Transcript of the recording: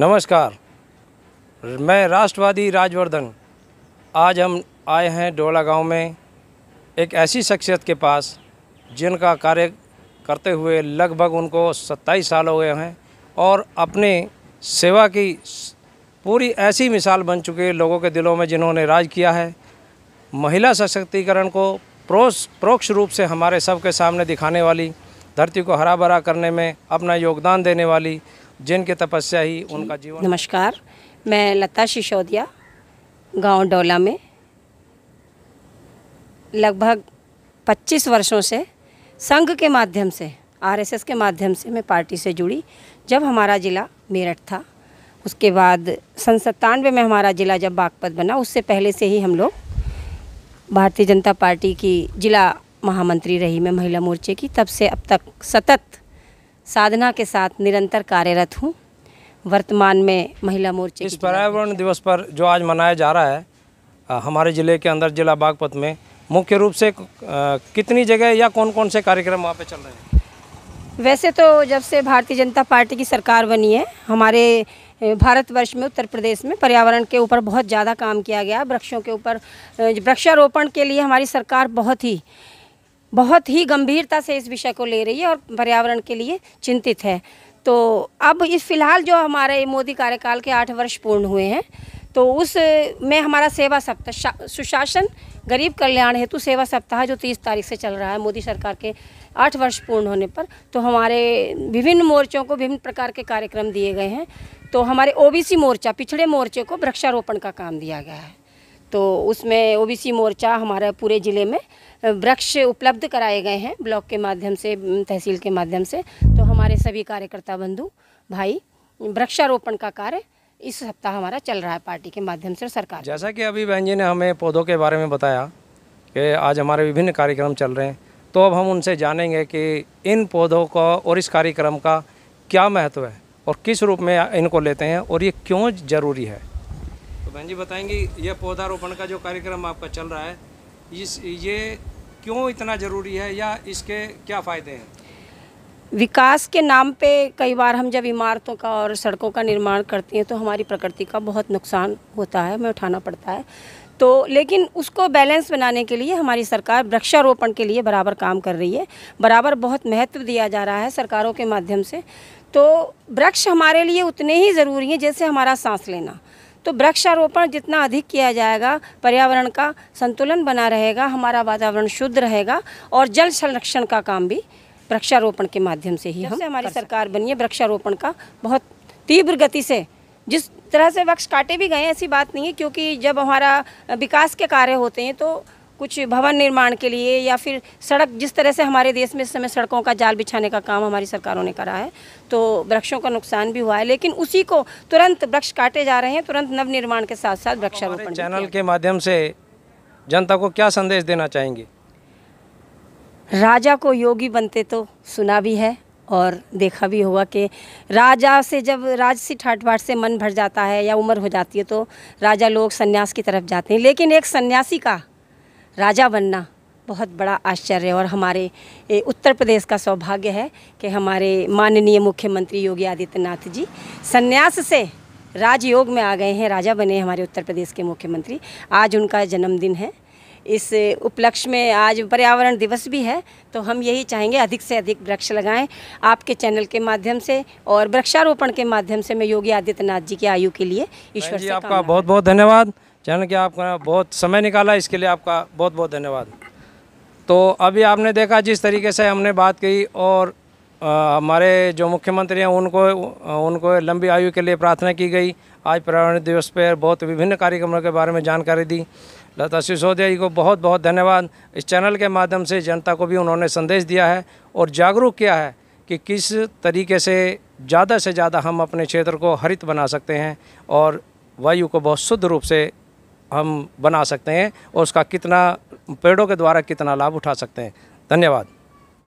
नमस्कार मैं राष्ट्रवादी राजवर्धन आज हम आए हैं डोला गांव में एक ऐसी शख्सियत के पास जिनका कार्य करते हुए लगभग उनको 27 साल हो गए हैं और अपने सेवा की पूरी ऐसी मिसाल बन चुके लोगों के दिलों में जिन्होंने राज किया है महिला सशक्तिकरण को प्रोस प्रोक्ष रूप से हमारे सबके सामने दिखाने वाली धरती को हरा भरा करने में अपना योगदान देने वाली जिनके तपस्या ही उनका जीवन नमस्कार मैं लता सिसोदिया गांव डोला में लगभग 25 वर्षों से संघ के माध्यम से आरएसएस के माध्यम से मैं पार्टी से जुड़ी जब हमारा ज़िला मेरठ था उसके बाद सन सत्तानवे में हमारा ज़िला जब बागपत बना उससे पहले से ही हम लोग भारतीय जनता पार्टी की जिला महामंत्री रही मैं महिला मोर्चे की तब से अब तक सतत साधना के साथ निरंतर कार्यरत हूँ वर्तमान में महिला मोर्चे इस पर्यावरण दिवस पर जो आज मनाया जा रहा है हमारे ज़िले के अंदर जिला बागपत में मुख्य रूप से कितनी जगह या कौन कौन से कार्यक्रम वहाँ पे चल रहे हैं वैसे तो जब से भारतीय जनता पार्टी की सरकार बनी है हमारे भारतवर्ष में उत्तर प्रदेश में पर्यावरण के ऊपर बहुत ज़्यादा काम किया गया वृक्षों के ऊपर वृक्षारोपण के लिए हमारी सरकार बहुत ही बहुत ही गंभीरता से इस विषय को ले रही है और पर्यावरण के लिए चिंतित है तो अब इस फिलहाल जो हमारे मोदी कार्यकाल के आठ वर्ष पूर्ण हुए हैं तो उस में हमारा सेवा सप्ताह सुशासन गरीब कल्याण हेतु सेवा सप्ताह जो तीस तारीख से चल रहा है मोदी सरकार के आठ वर्ष पूर्ण होने पर तो हमारे विभिन्न मोर्चों को विभिन्न प्रकार के कार्यक्रम दिए गए हैं तो हमारे ओबीसी मोर्चा पिछड़े मोर्चे को वृक्षारोपण का काम दिया गया है तो उसमें ओबीसी मोर्चा हमारे पूरे ज़िले में वृक्ष उपलब्ध कराए गए हैं ब्लॉक के माध्यम से तहसील के माध्यम से तो हमारे सभी कार्यकर्ता बंधु भाई वृक्षारोपण का कार्य इस सप्ताह हमारा चल रहा है पार्टी के माध्यम से सरकार जैसा कि अभी बहन जी ने हमें पौधों के बारे में बताया कि आज हमारे विभिन्न कार्यक्रम चल रहे हैं तो अब हम उनसे जानेंगे कि इन पौधों का और इस कार्यक्रम का क्या महत्व है और किस रूप में इनको लेते हैं और ये क्यों ज़रूरी है तो बहन जी बताएंगे यह पौधारोपण का जो कार्यक्रम आपका चल रहा है इस ये क्यों इतना ज़रूरी है या इसके क्या फ़ायदे हैं विकास के नाम पे कई बार हम जब इमारतों का और सड़कों का निर्माण करते हैं तो हमारी प्रकृति का बहुत नुकसान होता है हमें उठाना पड़ता है तो लेकिन उसको बैलेंस बनाने के लिए हमारी सरकार वृक्षारोपण के लिए बराबर काम कर रही है बराबर बहुत महत्व दिया जा रहा है सरकारों के माध्यम से तो वृक्ष हमारे लिए उतने ही ज़रूरी हैं जैसे हमारा सांस लेना तो वृक्षारोपण जितना अधिक किया जाएगा पर्यावरण का संतुलन बना रहेगा हमारा वातावरण शुद्ध रहेगा और जल संरक्षण का काम भी वृक्षारोपण के माध्यम से ही हम हमारी सरकार बनी है वृक्षारोपण का बहुत तीव्र गति से जिस तरह से वृक्ष काटे भी गए ऐसी बात नहीं है क्योंकि जब हमारा विकास के कार्य होते हैं तो कुछ भवन निर्माण के लिए या फिर सड़क जिस तरह से हमारे देश में इस समय सड़कों का जाल बिछाने का काम हमारी सरकारों ने करा है तो वृक्षों का नुकसान भी हुआ है लेकिन उसी को तुरंत वृक्ष काटे जा रहे हैं तुरंत नव निर्माण के साथ साथ वृक्षारोपण चैनल के माध्यम से जनता को क्या संदेश देना चाहेंगे राजा को योगी बनते तो सुना भी है और देखा भी होगा कि राजा से जब राजसी ठाट बाट से मन भर जाता है या उम्र हो जाती है तो राजा लोग सन्यास की तरफ जाते हैं लेकिन एक सन्यासी का राजा बनना बहुत बड़ा आश्चर्य और हमारे उत्तर प्रदेश का सौभाग्य है कि हमारे माननीय मुख्यमंत्री योगी आदित्यनाथ जी संन्यास से राजयोग में आ गए हैं राजा बने हमारे उत्तर प्रदेश के मुख्यमंत्री आज उनका जन्मदिन है इस उपलक्ष्य में आज पर्यावरण दिवस भी है तो हम यही चाहेंगे अधिक से अधिक वृक्ष लगाएं आपके चैनल के माध्यम से और वृक्षारोपण के माध्यम से मैं योगी आदित्यनाथ जी की आयु के लिए ईश्वर आपका बहुत बहुत धन्यवाद चैनल के आपका बहुत समय निकाला इसके लिए आपका बहुत बहुत धन्यवाद तो अभी आपने देखा जिस तरीके से हमने बात की और आ, हमारे जो मुख्यमंत्री हैं उनको उनको लंबी आयु के लिए प्रार्थना की गई आज पर्यावरण दिवस पर बहुत विभिन्न कार्यक्रमों के बारे में जानकारी दी लता सिसोदिया जी को बहुत बहुत धन्यवाद इस चैनल के माध्यम से जनता को भी उन्होंने संदेश दिया है और जागरूक किया है कि किस तरीके से ज़्यादा से ज़्यादा हम अपने क्षेत्र को हरित बना सकते हैं और वायु को बहुत शुद्ध रूप से हम बना सकते हैं और उसका कितना पेड़ों के द्वारा कितना लाभ उठा सकते हैं धन्यवाद